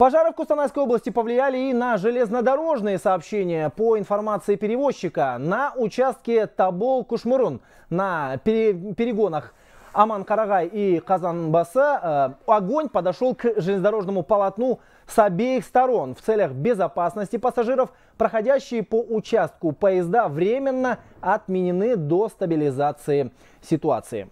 Пожары в Кустанайской области повлияли и на железнодорожные сообщения. По информации перевозчика, на участке табол кушмурун на перегонах Аман-Карагай и Казанбаса э, огонь подошел к железнодорожному полотну с обеих сторон. В целях безопасности пассажиров проходящие по участку поезда временно отменены до стабилизации ситуации.